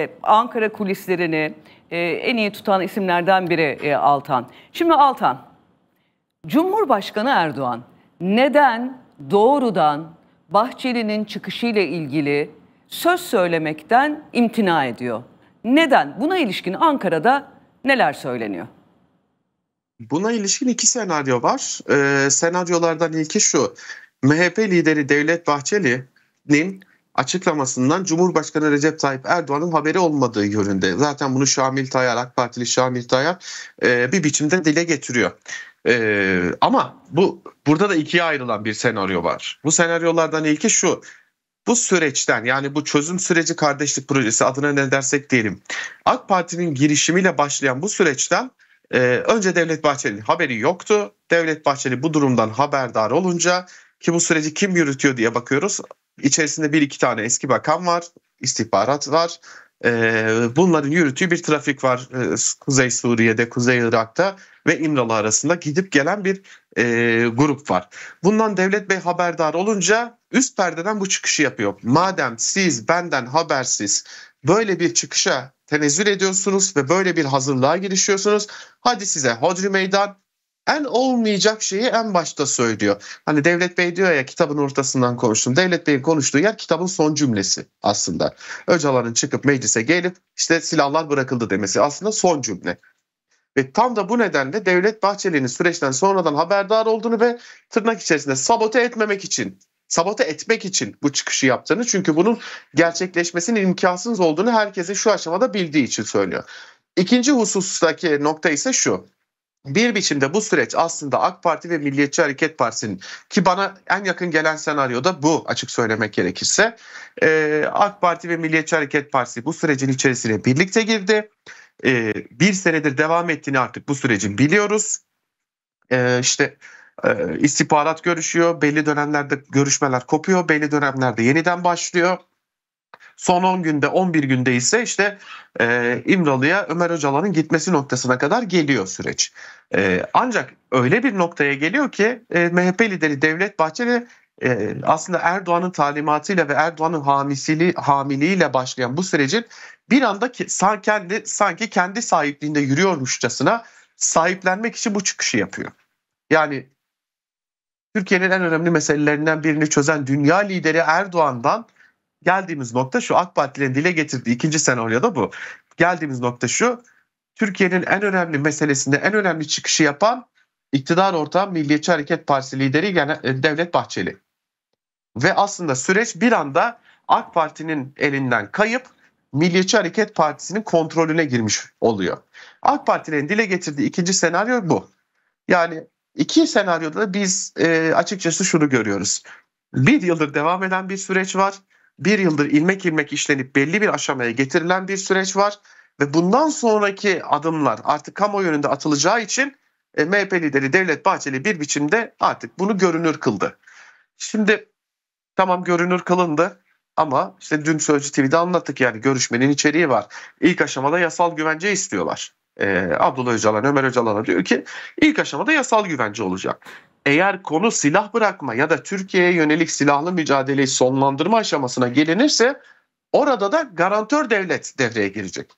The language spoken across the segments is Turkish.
E, Ankara kulislerini e, en iyi tutan isimlerden biri e, Altan. Şimdi Altan, Cumhurbaşkanı Erdoğan neden doğrudan Bahçeli'nin çıkışıyla ilgili söz söylemekten imtina ediyor? Neden? Buna ilişkin Ankara'da neler söyleniyor? Buna ilişkin iki senaryo var. Ee, senaryolardan ilki şu. MHP lideri Devlet Bahçeli'nin açıklamasından Cumhurbaşkanı Recep Tayyip Erdoğan'ın haberi olmadığı yönünde. Zaten bunu Şamil Tayyar, AK Partili Şamil Tayyar e, bir biçimde dile getiriyor. E, ama bu burada da ikiye ayrılan bir senaryo var. Bu senaryolardan ilki şu. Bu süreçten yani bu çözüm süreci kardeşlik projesi adına ne dersek diyelim. AK Parti'nin girişimiyle başlayan bu süreçten e, önce Devlet Bahçeli'nin haberi yoktu. Devlet Bahçeli bu durumdan haberdar olunca ki bu süreci kim yürütüyor diye bakıyoruz. İçerisinde bir iki tane eski bakan var, istihbarat var. Ee, bunların yürüttüğü bir trafik var e, Kuzey Suriye'de, Kuzey Irak'ta ve İmralı arasında gidip gelen bir e, grup var. Bundan Devlet Bey haberdar olunca üst perdeden bu çıkışı yapıyor. Madem siz benden habersiz böyle bir çıkışa tenezzül ediyorsunuz ve böyle bir hazırlığa girişiyorsunuz. Hadi size hodri meydan en olmayacak şeyi en başta söylüyor. Hani Devlet Bey diyor ya kitabın ortasından konuştum. Devlet Bey'in konuştuğu yer kitabın son cümlesi aslında. Öcalan'ın çıkıp meclise gelip işte silahlar bırakıldı demesi aslında son cümle. Ve tam da bu nedenle Devlet Bahçeli'nin süreçten sonradan haberdar olduğunu ve tırnak içerisinde sabote etmemek için sabote etmek için bu çıkışı yaptığını çünkü bunun gerçekleşmesinin imkansız olduğunu herkese şu aşamada bildiği için söylüyor. İkinci husustaki nokta ise şu bir biçimde bu süreç aslında AK Parti ve Milliyetçi Hareket Partisi'nin ki bana en yakın gelen senaryo da bu açık söylemek gerekirse e, AK Parti ve Milliyetçi Hareket Partisi bu sürecin içerisine birlikte girdi. E, bir senedir devam ettiğini artık bu sürecin biliyoruz. E, işte e, istihbarat görüşüyor, belli dönemlerde görüşmeler kopuyor, belli dönemlerde yeniden başlıyor. Son 10 günde 11 günde ise işte e, İmralı'ya Ömer Öcalan'ın gitmesi noktasına kadar geliyor süreç. E, ancak öyle bir noktaya geliyor ki e, MHP lideri Devlet Bahçeli e, aslında Erdoğan'ın talimatıyla ve Erdoğan'ın hamisili hamiliğiyle başlayan bu sürecin bir anda ki, sanki kendi sanki kendi sahipliğinde yürüyormuşçasına sahiplenmek için bu çıkışı yapıyor. Yani Türkiye'nin en önemli meselelerinden birini çözen dünya lideri Erdoğan'dan geldiğimiz nokta şu AK Partilerin dile getirdiği ikinci senaryo da bu. Geldiğimiz nokta şu. Türkiye'nin en önemli meselesinde en önemli çıkışı yapan iktidar ortağı Milliyetçi Hareket Partisi lideri yani e, Devlet Bahçeli. Ve aslında süreç bir anda AK Parti'nin elinden kayıp Milliyetçi Hareket Partisi'nin kontrolüne girmiş oluyor. AK Parti'nin dile getirdiği ikinci senaryo bu. Yani iki senaryoda da biz e, açıkçası şunu görüyoruz. Bir yıldır devam eden bir süreç var bir yıldır ilmek ilmek işlenip belli bir aşamaya getirilen bir süreç var ve bundan sonraki adımlar artık kamuoyu önünde atılacağı için e, MHP lideri Devlet Bahçeli bir biçimde artık bunu görünür kıldı. Şimdi tamam görünür kılındı ama işte dün Sözcü TV'de anlattık yani görüşmenin içeriği var. İlk aşamada yasal güvence istiyorlar. E, Abdullah Öcalan, Ömer Öcalan'a diyor ki ilk aşamada yasal güvence olacak eğer konu silah bırakma ya da Türkiye'ye yönelik silahlı mücadeleyi sonlandırma aşamasına gelinirse orada da garantör devlet devreye girecek.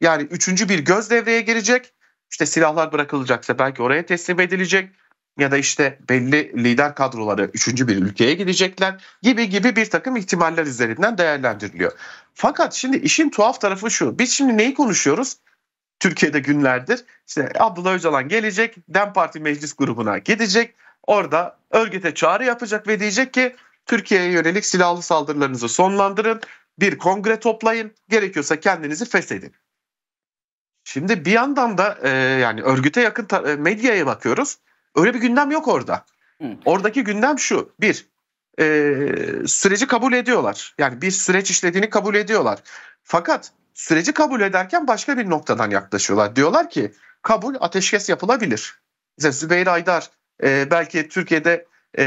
Yani üçüncü bir göz devreye girecek. İşte silahlar bırakılacaksa belki oraya teslim edilecek ya da işte belli lider kadroları üçüncü bir ülkeye gidecekler gibi gibi bir takım ihtimaller üzerinden değerlendiriliyor. Fakat şimdi işin tuhaf tarafı şu. Biz şimdi neyi konuşuyoruz? Türkiye'de günlerdir işte Abdullah Öcalan gelecek, DEM Parti meclis grubuna gidecek orada örgüte çağrı yapacak ve diyecek ki Türkiye'ye yönelik silahlı saldırılarınızı sonlandırın, bir kongre toplayın, gerekiyorsa kendinizi feshedin. Şimdi bir yandan da e, yani örgüte yakın ta- e, medyaya bakıyoruz. Öyle bir gündem yok orada. Oradaki gündem şu. Bir, e, süreci kabul ediyorlar. Yani bir süreç işlediğini kabul ediyorlar. Fakat süreci kabul ederken başka bir noktadan yaklaşıyorlar. Diyorlar ki kabul ateşkes yapılabilir. Mesela Zübeyir Aydar e, belki Türkiye'de e,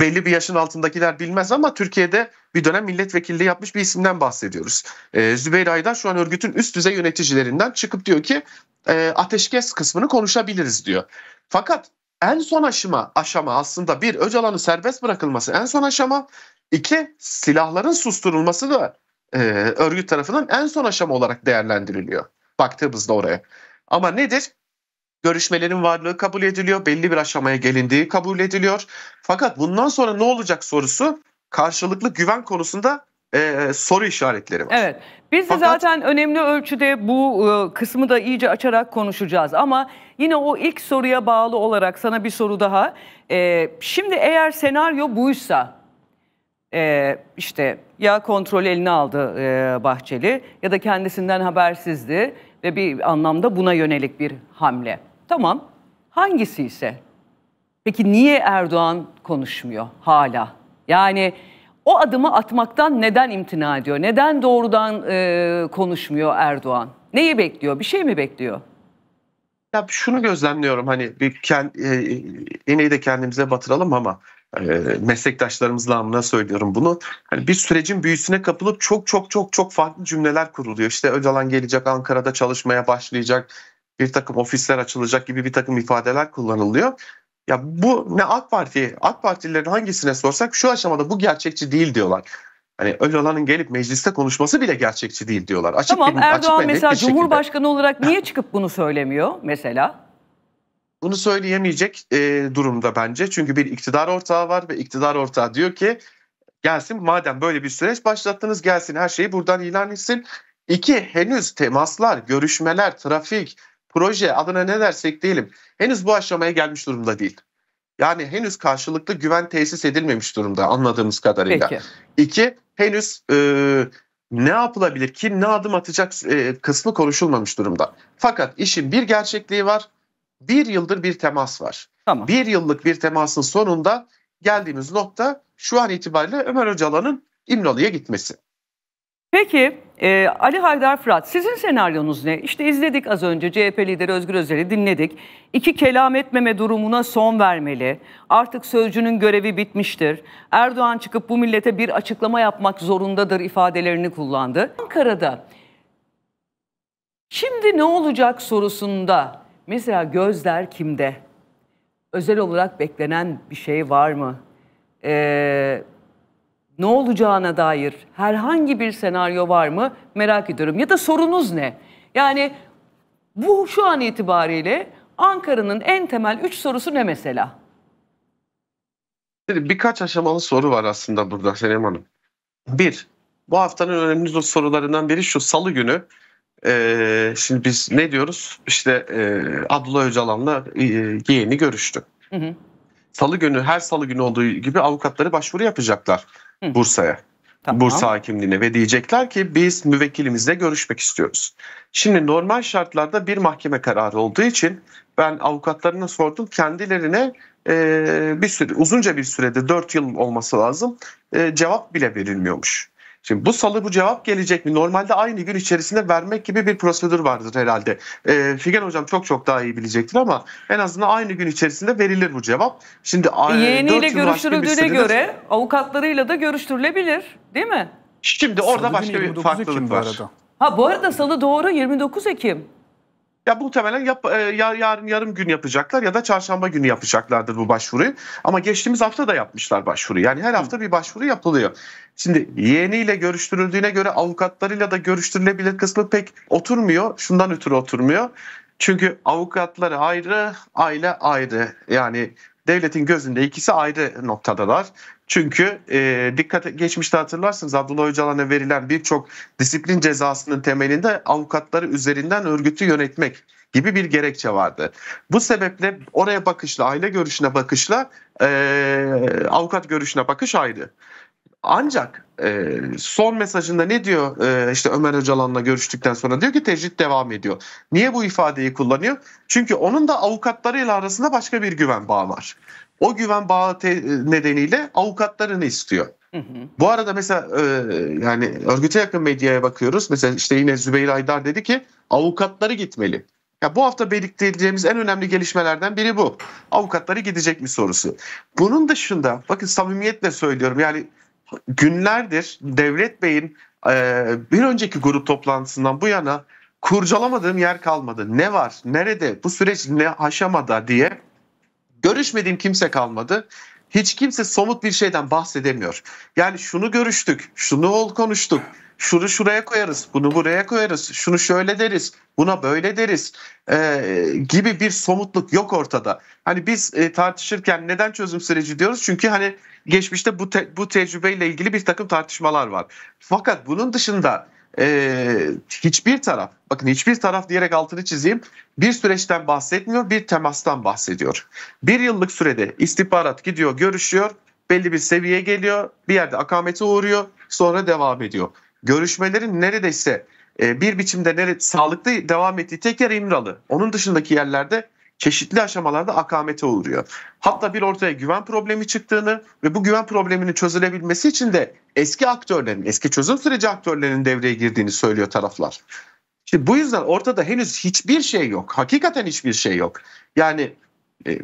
belli bir yaşın altındakiler bilmez ama Türkiye'de bir dönem milletvekilliği yapmış bir isimden bahsediyoruz. E, Zübeyir Aydar şu an örgütün üst düzey yöneticilerinden çıkıp diyor ki e, ateşkes kısmını konuşabiliriz diyor. Fakat en son aşama aşama aslında bir Öcalan'ın serbest bırakılması en son aşama iki silahların susturulması da e, örgüt tarafından en son aşama olarak değerlendiriliyor baktığımızda oraya. Ama nedir? görüşmelerin varlığı kabul ediliyor. Belli bir aşamaya gelindiği kabul ediliyor. Fakat bundan sonra ne olacak sorusu karşılıklı güven konusunda e, soru işaretleri var. Evet. Biz de zaten önemli ölçüde bu e, kısmı da iyice açarak konuşacağız ama yine o ilk soruya bağlı olarak sana bir soru daha. E, şimdi eğer senaryo buysa e, işte ya kontrol elini aldı e, Bahçeli ya da kendisinden habersizdi ve bir anlamda buna yönelik bir hamle. Tamam. Hangisi ise? Peki niye Erdoğan konuşmuyor hala? Yani o adımı atmaktan neden imtina ediyor? Neden doğrudan e, konuşmuyor Erdoğan? Neyi bekliyor? Bir şey mi bekliyor? Ya şunu gözlemliyorum hani bir kend, e, e, iğneyi de kendimize batıralım ama e, meslektaşlarımızla amına söylüyorum bunu. Hani bir sürecin büyüsüne kapılıp çok çok çok çok farklı cümleler kuruluyor. İşte Öcalan gelecek Ankara'da çalışmaya başlayacak bir takım ofisler açılacak gibi bir takım ifadeler kullanılıyor. Ya bu ne AK Parti, AK Partililerin hangisine sorsak şu aşamada bu gerçekçi değil diyorlar. Hani Öcalan'ın gelip mecliste konuşması bile gerçekçi değil diyorlar. Açık tamam benim, Erdoğan açık mesela Cumhurbaşkanı şekilde. olarak niye çıkıp bunu söylemiyor mesela? Bunu söyleyemeyecek e, durumda bence. Çünkü bir iktidar ortağı var ve iktidar ortağı diyor ki gelsin madem böyle bir süreç başlattınız gelsin her şeyi buradan ilan etsin. İki henüz temaslar, görüşmeler, trafik, proje adına ne dersek diyelim henüz bu aşamaya gelmiş durumda değil. Yani henüz karşılıklı güven tesis edilmemiş durumda anladığımız kadarıyla. Peki. İki, henüz e, ne yapılabilir, kim ne adım atacak e, kısmı konuşulmamış durumda. Fakat işin bir gerçekliği var, bir yıldır bir temas var. Tamam. Bir yıllık bir temasın sonunda geldiğimiz nokta şu an itibariyle Ömer Öcalan'ın İmralı'ya gitmesi. Peki e, Ali Haydar Fırat sizin senaryonuz ne? İşte izledik az önce CHP lideri Özgür Özel'i dinledik. İki kelam etmeme durumuna son vermeli. Artık sözcünün görevi bitmiştir. Erdoğan çıkıp bu millete bir açıklama yapmak zorundadır ifadelerini kullandı. Ankara'da şimdi ne olacak sorusunda mesela gözler kimde? Özel olarak beklenen bir şey var mı? Eee ne olacağına dair herhangi bir senaryo var mı merak ediyorum. Ya da sorunuz ne? Yani bu şu an itibariyle Ankara'nın en temel üç sorusu ne mesela? Birkaç aşamalı soru var aslında burada Senem Hanım. Bir, bu haftanın önemli sorularından biri şu salı günü e, şimdi biz ne diyoruz? İşte e, Abdullah Öcalan'la e, yeğeni görüştü. Hı hı salı günü her salı günü olduğu gibi avukatları başvuru yapacaklar Hı. Bursa'ya. Tamam. Bursa Hakimliğine ve diyecekler ki biz müvekkilimizle görüşmek istiyoruz. Şimdi normal şartlarda bir mahkeme kararı olduğu için ben avukatlarına sordum kendilerine e, bir süre uzunca bir sürede 4 yıl olması lazım e, cevap bile verilmiyormuş. Şimdi bu salı bu cevap gelecek mi? Normalde aynı gün içerisinde vermek gibi bir prosedür vardır herhalde. E, Figen hocam çok çok daha iyi bilecektir ama en azından aynı gün içerisinde verilir bu cevap. Şimdi yeğeniyle görüştürüldüğüne göre avukatlarıyla da görüştürülebilir değil mi? Şimdi orada salı başka bir farklılık var. Ha bu arada salı doğru 29 Ekim. Ya muhtemelen yap, e, yarın yarım gün yapacaklar ya da çarşamba günü yapacaklardır bu başvuruyu. Ama geçtiğimiz hafta da yapmışlar başvuru. Yani her hafta bir başvuru yapılıyor. Şimdi yeğeniyle görüştürüldüğüne göre avukatlarıyla da görüştürülebilir kısmı pek oturmuyor. Şundan ötürü oturmuyor. Çünkü avukatları ayrı, aile ayrı. Yani devletin gözünde ikisi ayrı noktadalar. Çünkü e, dikkat geçmişte hatırlarsınız Abdullah Öcalan'a verilen birçok disiplin cezasının temelinde avukatları üzerinden örgütü yönetmek gibi bir gerekçe vardı. Bu sebeple oraya bakışla, aile görüşüne bakışla e, avukat görüşüne bakış ayrı. Ancak e, son mesajında ne diyor e, işte Ömer Öcalan'la görüştükten sonra diyor ki tecrit devam ediyor. Niye bu ifadeyi kullanıyor? Çünkü onun da avukatlarıyla arasında başka bir güven bağı var. O güven bağı nedeniyle avukatlarını istiyor. Hı hı. Bu arada mesela e, yani örgüte yakın medyaya bakıyoruz. Mesela işte yine Zübeyir Aydar dedi ki avukatları gitmeli. Ya bu hafta belirteceğimiz en önemli gelişmelerden biri bu. Avukatları gidecek mi sorusu. Bunun dışında bakın samimiyetle söylüyorum yani günlerdir Devlet Bey'in e, bir önceki grup toplantısından bu yana kurcalamadığım yer kalmadı. Ne var, nerede, bu süreç ne aşamada diye görüşmediğim kimse kalmadı. Hiç kimse somut bir şeyden bahsedemiyor. Yani şunu görüştük, şunu ol konuştuk şunu şuraya koyarız, bunu buraya koyarız, şunu şöyle deriz, buna böyle deriz e, gibi bir somutluk yok ortada. Hani biz e, tartışırken neden çözüm süreci diyoruz? Çünkü hani geçmişte bu te, bu tecrübeyle ilgili bir takım tartışmalar var. Fakat bunun dışında e, hiçbir taraf, bakın hiçbir taraf diyerek altını çizeyim, bir süreçten bahsetmiyor, bir temastan bahsediyor. Bir yıllık sürede istihbarat gidiyor, görüşüyor, belli bir seviyeye geliyor, bir yerde akamete uğruyor, sonra devam ediyor görüşmelerin neredeyse e, bir biçimde nere, sağlıklı devam ettiği tek yer İmralı. Onun dışındaki yerlerde çeşitli aşamalarda akamete uğruyor. Hatta bir ortaya güven problemi çıktığını ve bu güven probleminin çözülebilmesi için de eski aktörlerin, eski çözüm süreci aktörlerinin devreye girdiğini söylüyor taraflar. Şimdi bu yüzden ortada henüz hiçbir şey yok. Hakikaten hiçbir şey yok. Yani e,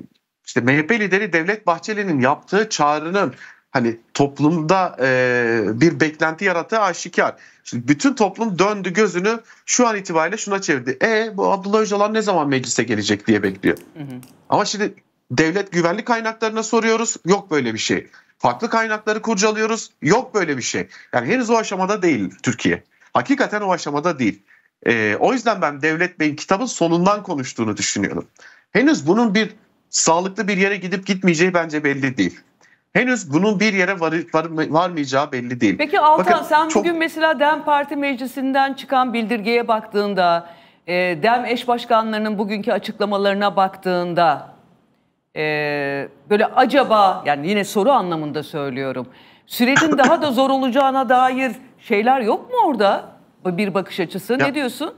işte MHP lideri Devlet Bahçeli'nin yaptığı çağrının hani toplumda e, bir beklenti yarattığı aşikar. Şimdi bütün toplum döndü gözünü şu an itibariyle şuna çevirdi. E bu Abdullah Öcalan ne zaman meclise gelecek diye bekliyor. Hı hı. Ama şimdi devlet güvenlik kaynaklarına soruyoruz. Yok böyle bir şey. Farklı kaynakları kurcalıyoruz. Yok böyle bir şey. Yani henüz o aşamada değil Türkiye. Hakikaten o aşamada değil. E, o yüzden ben Devlet Bey'in kitabın sonundan konuştuğunu düşünüyorum. Henüz bunun bir sağlıklı bir yere gidip gitmeyeceği bence belli değil henüz bunun bir yere var, var, varmayacağı belli değil. Peki Altan Bakın, sen çok... bugün mesela DEM Parti Meclisi'nden çıkan bildirgeye baktığında, e, DEM eş başkanlarının bugünkü açıklamalarına baktığında e, böyle acaba yani yine soru anlamında söylüyorum. Sürecin daha da zor olacağına dair şeyler yok mu orada? Bir bakış açısı ya, ne diyorsun?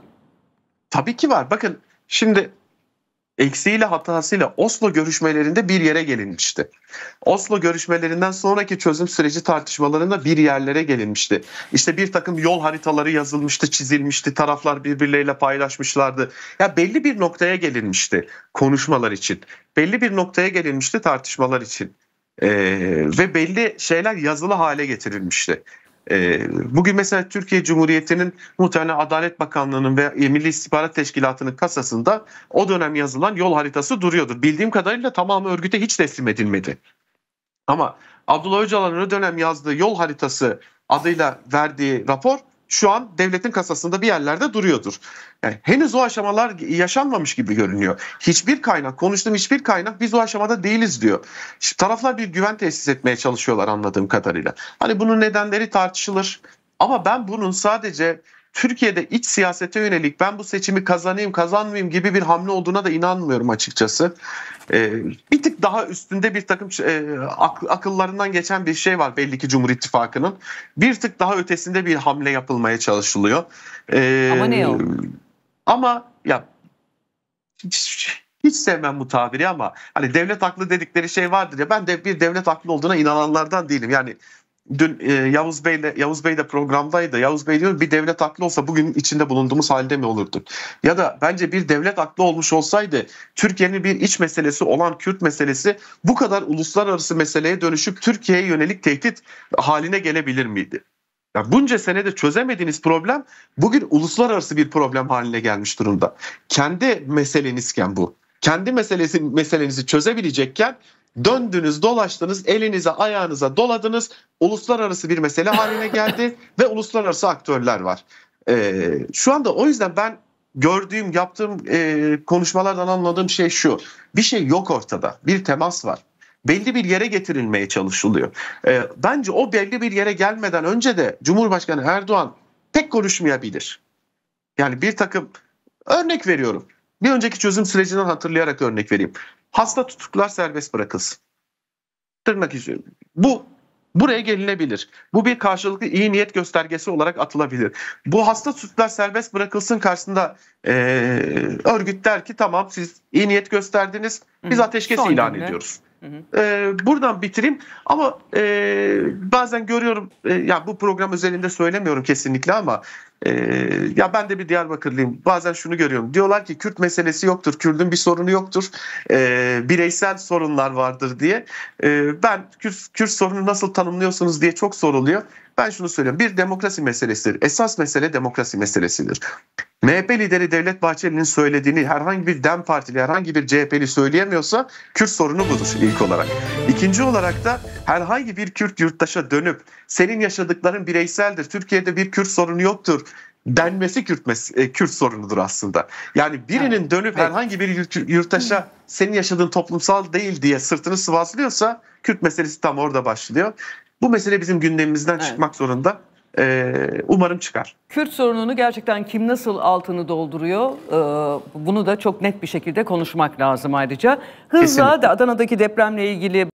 Tabii ki var. Bakın şimdi eksiğiyle hatasıyla Oslo görüşmelerinde bir yere gelinmişti. Oslo görüşmelerinden sonraki çözüm süreci tartışmalarında bir yerlere gelinmişti. İşte bir takım yol haritaları yazılmıştı, çizilmişti, taraflar birbirleriyle paylaşmışlardı. Ya belli bir noktaya gelinmişti konuşmalar için. Belli bir noktaya gelinmişti tartışmalar için. Ee, ve belli şeyler yazılı hale getirilmişti. Ee, bugün mesela Türkiye Cumhuriyeti'nin muhtemelen Adalet Bakanlığı'nın ve Milli İstihbarat Teşkilatı'nın kasasında o dönem yazılan yol haritası duruyordur. Bildiğim kadarıyla tamamı örgüte hiç teslim edilmedi. Ama Abdullah Öcalan'ın o dönem yazdığı yol haritası adıyla verdiği rapor şu an devletin kasasında bir yerlerde duruyordur. Yani henüz o aşamalar yaşanmamış gibi görünüyor. Hiçbir kaynak, konuştuğum hiçbir kaynak biz o aşamada değiliz diyor. Şimdi taraflar bir güven tesis etmeye çalışıyorlar anladığım kadarıyla. Hani bunun nedenleri tartışılır. Ama ben bunun sadece Türkiye'de iç siyasete yönelik ben bu seçimi kazanayım kazanmayayım gibi bir hamle olduğuna da inanmıyorum açıkçası. Ee, bir tık daha üstünde bir takım e, ak- akıllarından geçen bir şey var belli ki Cumhur İttifakı'nın. Bir tık daha ötesinde bir hamle yapılmaya çalışılıyor. Ee, ama ne o? Ama ya hiç, hiç sevmem bu tabiri ama hani devlet aklı dedikleri şey vardır ya ben de bir devlet aklı olduğuna inananlardan değilim. Yani dün e, Yavuz Bey'le Yavuz Bey de programdaydı. Yavuz Bey diyor bir devlet aklı olsa bugün içinde bulunduğumuz halde mi olurdu? Ya da bence bir devlet aklı olmuş olsaydı Türkiye'nin bir iç meselesi olan Kürt meselesi bu kadar uluslararası meseleye dönüşüp Türkiye'ye yönelik tehdit haline gelebilir miydi? Ya bunca senede çözemediğiniz problem bugün uluslararası bir problem haline gelmiş durumda. Kendi meselenizken bu. Kendi meselesi, meselenizi çözebilecekken Döndünüz, dolaştınız, elinize, ayağınıza doladınız. Uluslararası bir mesele haline geldi ve uluslararası aktörler var. Ee, şu anda o yüzden ben gördüğüm, yaptığım e, konuşmalardan anladığım şey şu. Bir şey yok ortada. Bir temas var. Belli bir yere getirilmeye çalışılıyor. E, bence o belli bir yere gelmeden önce de Cumhurbaşkanı Erdoğan pek konuşmayabilir. Yani bir takım örnek veriyorum. Bir önceki çözüm sürecinden hatırlayarak örnek vereyim. Hasta tutuklar serbest bırakılsın. Tırnak iziyorum. Bu buraya gelinebilir. Bu bir karşılıklı iyi niyet göstergesi olarak atılabilir. Bu hasta tutuklar serbest bırakılsın karşısında e, örgüt der ki tamam siz iyi niyet gösterdiniz biz ateşkes ilan ediyoruz. Hı-hı. Ee, buradan bitireyim ama e, bazen görüyorum e, ya bu program özelinde söylemiyorum kesinlikle ama ee, ya ben de bir Diyarbakırlıyım. Bazen şunu görüyorum. Diyorlar ki Kürt meselesi yoktur, Kürt'ün bir sorunu yoktur, e, bireysel sorunlar vardır diye. E, ben Kürt, Kürt sorunu nasıl tanımlıyorsunuz diye çok soruluyor. Ben şunu söylüyorum. Bir demokrasi meselesidir. Esas mesele demokrasi meselesidir. MHP lideri Devlet Bahçeli'nin söylediğini herhangi bir DEM Partili, herhangi bir CHP'li söyleyemiyorsa Kürt sorunu budur ilk olarak. İkinci olarak da herhangi bir Kürt yurttaşa dönüp senin yaşadıkların bireyseldir, Türkiye'de bir Kürt sorunu yoktur, denmesi Kürt, mes e, Kürt sorunudur aslında. Yani birinin dönüp evet. herhangi bir yurttaşa senin yaşadığın toplumsal değil diye sırtını sıvazlıyorsa Kürt meselesi tam orada başlıyor. Bu mesele bizim gündemimizden evet. çıkmak zorunda. Ee, umarım çıkar. Kürt sorununu gerçekten kim nasıl altını dolduruyor ee, bunu da çok net bir şekilde konuşmak lazım ayrıca. Hızla Kesinlikle. Adana'daki depremle ilgili